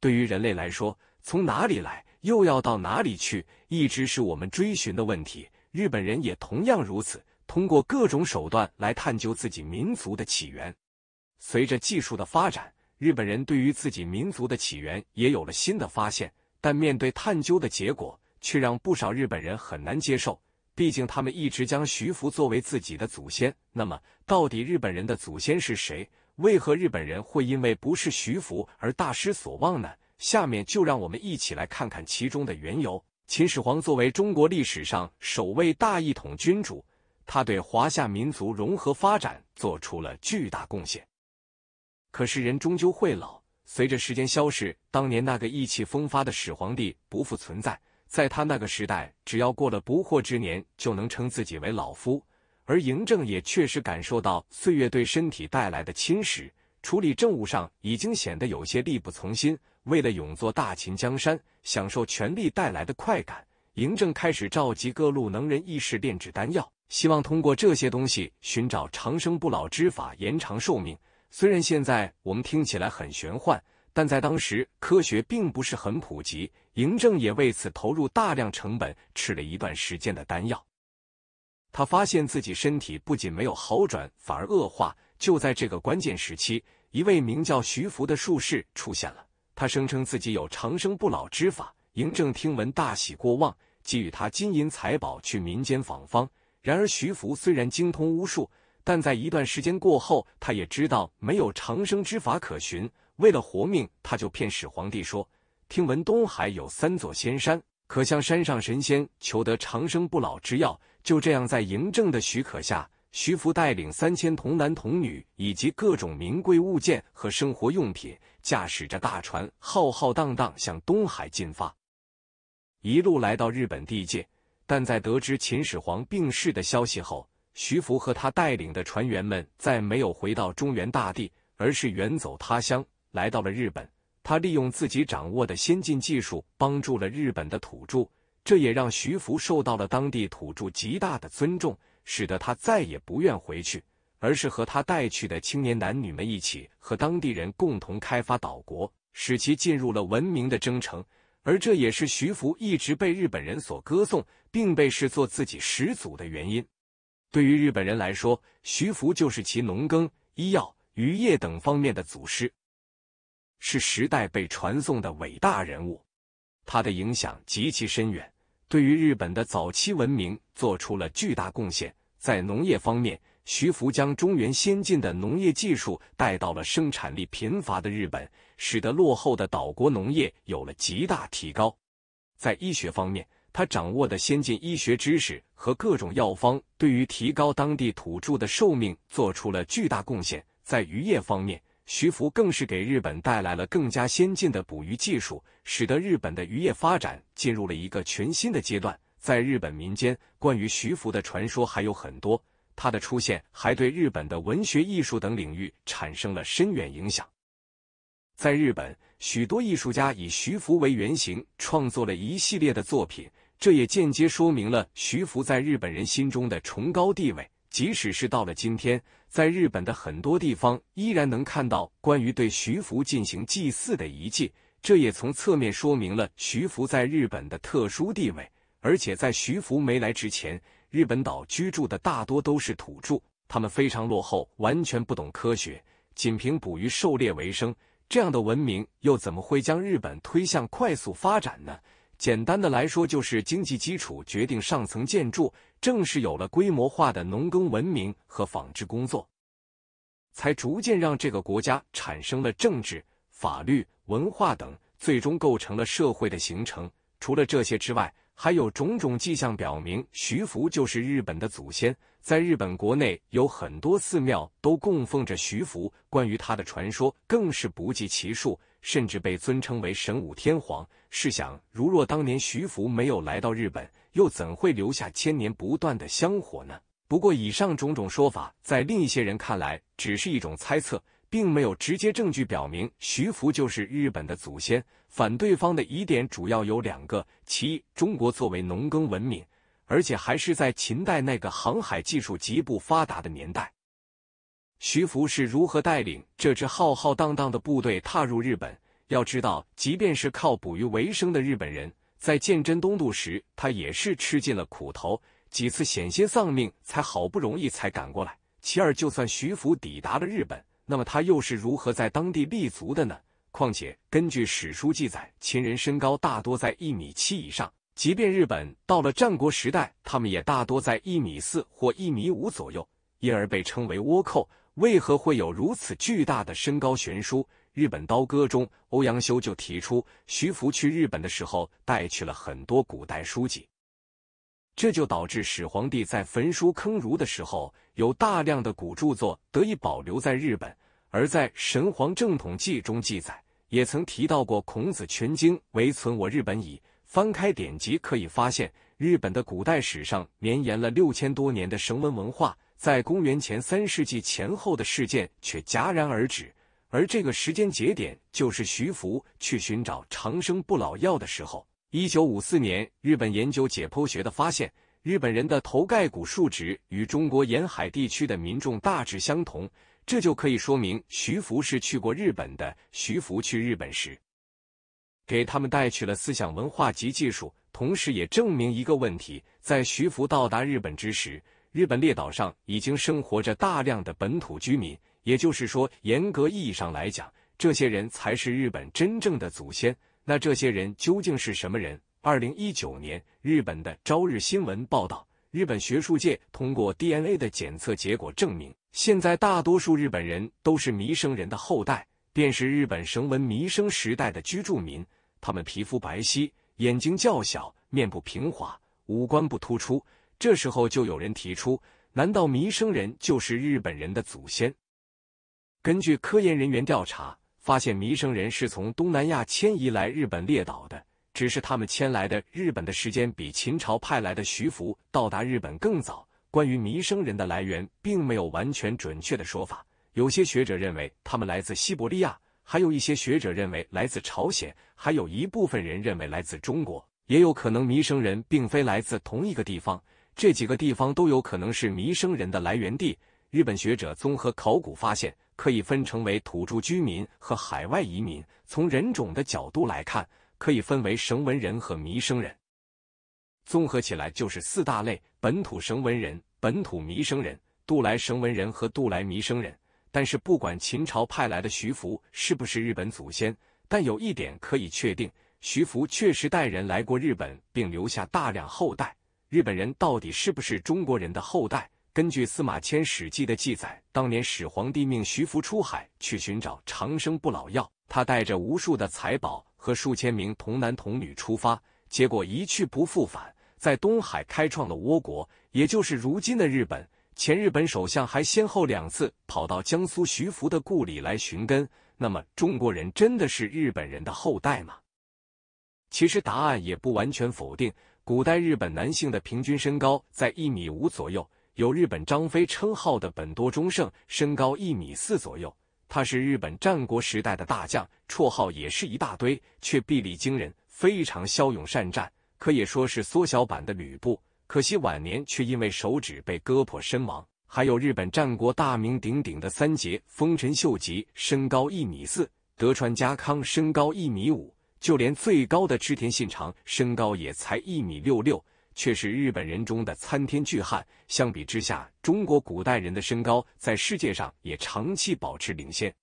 对于人类来说，从哪里来，又要到哪里去，一直是我们追寻的问题。日本人也同样如此，通过各种手段来探究自己民族的起源。随着技术的发展，日本人对于自己民族的起源也有了新的发现，但面对探究的结果，却让不少日本人很难接受。毕竟，他们一直将徐福作为自己的祖先，那么，到底日本人的祖先是谁？为何日本人会因为不是徐福而大失所望呢？下面就让我们一起来看看其中的缘由。秦始皇作为中国历史上首位大一统君主，他对华夏民族融合发展做出了巨大贡献。可是人终究会老，随着时间消逝，当年那个意气风发的始皇帝不复存在。在他那个时代，只要过了不惑之年，就能称自己为老夫。而嬴政也确实感受到岁月对身体带来的侵蚀，处理政务上已经显得有些力不从心。为了永坐大秦江山，享受权力带来的快感，嬴政开始召集各路能人异士炼制丹药，希望通过这些东西寻找长生不老之法，延长寿命。虽然现在我们听起来很玄幻，但在当时科学并不是很普及，嬴政也为此投入大量成本，吃了一段时间的丹药。他发现自己身体不仅没有好转，反而恶化。就在这个关键时期，一位名叫徐福的术士出现了。他声称自己有长生不老之法。嬴政听闻大喜过望，给予他金银财宝去民间访方。然而，徐福虽然精通巫术，但在一段时间过后，他也知道没有长生之法可寻。为了活命，他就骗始皇帝说，听闻东海有三座仙山，可向山上神仙求得长生不老之药。就这样，在嬴政的许可下，徐福带领三千童男童女以及各种名贵物件和生活用品，驾驶着大船，浩浩荡荡向东海进发，一路来到日本地界。但在得知秦始皇病逝的消息后，徐福和他带领的船员们再没有回到中原大地，而是远走他乡，来到了日本。他利用自己掌握的先进技术，帮助了日本的土著。这也让徐福受到了当地土著极大的尊重，使得他再也不愿回去，而是和他带去的青年男女们一起和当地人共同开发岛国，使其进入了文明的征程。而这也是徐福一直被日本人所歌颂，并被视作自己始祖的原因。对于日本人来说，徐福就是其农耕、医药、渔业等方面的祖师，是时代被传颂的伟大人物，他的影响极其深远。对于日本的早期文明做出了巨大贡献。在农业方面，徐福将中原先进的农业技术带到了生产力贫乏的日本，使得落后的岛国农业有了极大提高。在医学方面，他掌握的先进医学知识和各种药方，对于提高当地土著的寿命做出了巨大贡献。在渔业方面，徐福更是给日本带来了更加先进的捕鱼技术，使得日本的渔业发展进入了一个全新的阶段。在日本民间，关于徐福的传说还有很多。他的出现还对日本的文学、艺术等领域产生了深远影响。在日本，许多艺术家以徐福为原型创作了一系列的作品，这也间接说明了徐福在日本人心中的崇高地位。即使是到了今天，在日本的很多地方依然能看到关于对徐福进行祭祀的遗迹，这也从侧面说明了徐福在日本的特殊地位。而且在徐福没来之前，日本岛居住的大多都是土著，他们非常落后，完全不懂科学，仅凭捕鱼狩猎为生，这样的文明又怎么会将日本推向快速发展呢？简单的来说，就是经济基础决定上层建筑。正是有了规模化的农耕文明和纺织工作，才逐渐让这个国家产生了政治、法律、文化等，最终构成了社会的形成。除了这些之外，还有种种迹象表明，徐福就是日本的祖先。在日本国内，有很多寺庙都供奉着徐福，关于他的传说更是不计其数。甚至被尊称为神武天皇。试想，如若当年徐福没有来到日本，又怎会留下千年不断的香火呢？不过，以上种种说法，在另一些人看来，只是一种猜测，并没有直接证据表明徐福就是日本的祖先。反对方的疑点主要有两个：其一，中国作为农耕文明，而且还是在秦代那个航海技术极不发达的年代。徐福是如何带领这支浩浩荡荡的部队踏入日本？要知道，即便是靠捕鱼为生的日本人，在鉴真东渡时，他也是吃尽了苦头，几次险些丧命，才好不容易才赶过来。其二，就算徐福抵达了日本，那么他又是如何在当地立足的呢？况且，根据史书记载，秦人身高大多在一米七以上，即便日本到了战国时代，他们也大多在一米四或一米五左右，因而被称为倭寇。为何会有如此巨大的身高悬殊？日本刀歌中，欧阳修就提出，徐福去日本的时候带去了很多古代书籍，这就导致始皇帝在焚书坑儒的时候，有大量的古著作得以保留在日本。而在《神皇正统记》中记载，也曾提到过孔子全经为存我日本矣。翻开典籍，可以发现，日本的古代史上绵延了六千多年的神文文化。在公元前三世纪前后的事件却戛然而止，而这个时间节点就是徐福去寻找长生不老药的时候。一九五四年，日本研究解剖学的发现，日本人的头盖骨数值与中国沿海地区的民众大致相同，这就可以说明徐福是去过日本的。徐福去日本时，给他们带去了思想文化及技术，同时也证明一个问题：在徐福到达日本之时。日本列岛上已经生活着大量的本土居民，也就是说，严格意义上来讲，这些人才是日本真正的祖先。那这些人究竟是什么人？二零一九年，日本的朝日新闻报道，日本学术界通过 DNA 的检测结果证明，现在大多数日本人都是弥生人的后代，便是日本绳文弥生时代的居住民。他们皮肤白皙，眼睛较小，面部平滑，五官不突出。这时候就有人提出：难道弥生人就是日本人的祖先？根据科研人员调查，发现弥生人是从东南亚迁移来日本列岛的。只是他们迁来的日本的时间比秦朝派来的徐福到达日本更早。关于弥生人的来源，并没有完全准确的说法。有些学者认为他们来自西伯利亚，还有一些学者认为来自朝鲜，还有一部分人认为来自中国。也有可能弥生人并非来自同一个地方。这几个地方都有可能是弥生人的来源地。日本学者综合考古发现，可以分成为土著居民和海外移民。从人种的角度来看，可以分为绳文人和弥生人。综合起来就是四大类：本土绳文人、本土弥生人、渡来绳文人和渡来弥生人。但是，不管秦朝派来的徐福是不是日本祖先，但有一点可以确定：徐福确实带人来过日本，并留下大量后代。日本人到底是不是中国人的后代？根据司马迁《史记》的记载，当年始皇帝命徐福出海去寻找长生不老药，他带着无数的财宝和数千名童男童女出发，结果一去不复返，在东海开创了倭国，也就是如今的日本。前日本首相还先后两次跑到江苏徐福的故里来寻根。那么，中国人真的是日本人的后代吗？其实答案也不完全否定。古代日本男性的平均身高在一米五左右，有“日本张飞”称号的本多忠胜身高一米四左右，他是日本战国时代的大将，绰号也是一大堆，却臂力惊人，非常骁勇善战，可以说是缩小版的吕布。可惜晚年却因为手指被割破身亡。还有日本战国大名鼎鼎的三杰：丰臣秀吉身高一米四，德川家康身高一米五。就连最高的织田信长，身高也才一米六六，却是日本人中的参天巨汉。相比之下，中国古代人的身高在世界上也长期保持领先。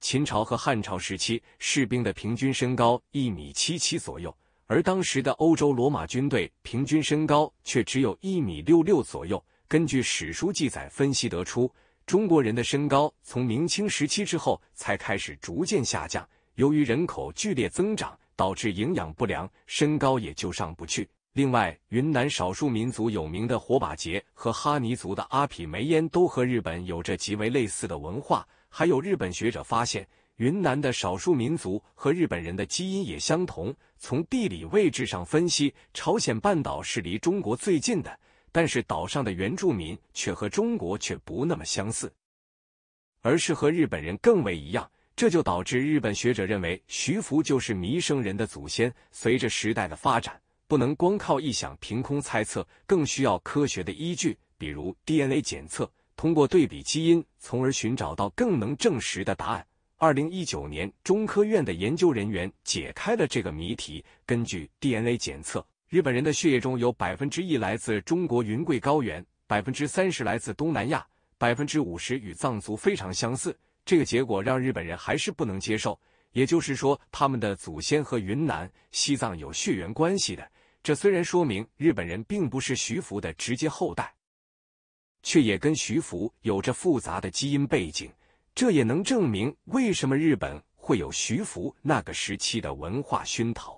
秦朝和汉朝时期，士兵的平均身高一米七七左右，而当时的欧洲罗马军队平均身高却只有一米六六左右。根据史书记载分析得出，中国人的身高从明清时期之后才开始逐渐下降。由于人口剧烈增长，导致营养不良，身高也就上不去。另外，云南少数民族有名的火把节和哈尼族的阿匹梅烟都和日本有着极为类似的文化。还有日本学者发现，云南的少数民族和日本人的基因也相同。从地理位置上分析，朝鲜半岛是离中国最近的，但是岛上的原住民却和中国却不那么相似，而是和日本人更为一样。这就导致日本学者认为徐福就是弥生人的祖先。随着时代的发展，不能光靠臆想、凭空猜测，更需要科学的依据，比如 DNA 检测。通过对比基因，从而寻找到更能证实的答案。二零一九年，中科院的研究人员解开了这个谜题。根据 DNA 检测，日本人的血液中有百分之一来自中国云贵高原，百分之三十来自东南亚，百分之五十与藏族非常相似。这个结果让日本人还是不能接受，也就是说，他们的祖先和云南、西藏有血缘关系的。这虽然说明日本人并不是徐福的直接后代，却也跟徐福有着复杂的基因背景。这也能证明为什么日本会有徐福那个时期的文化熏陶。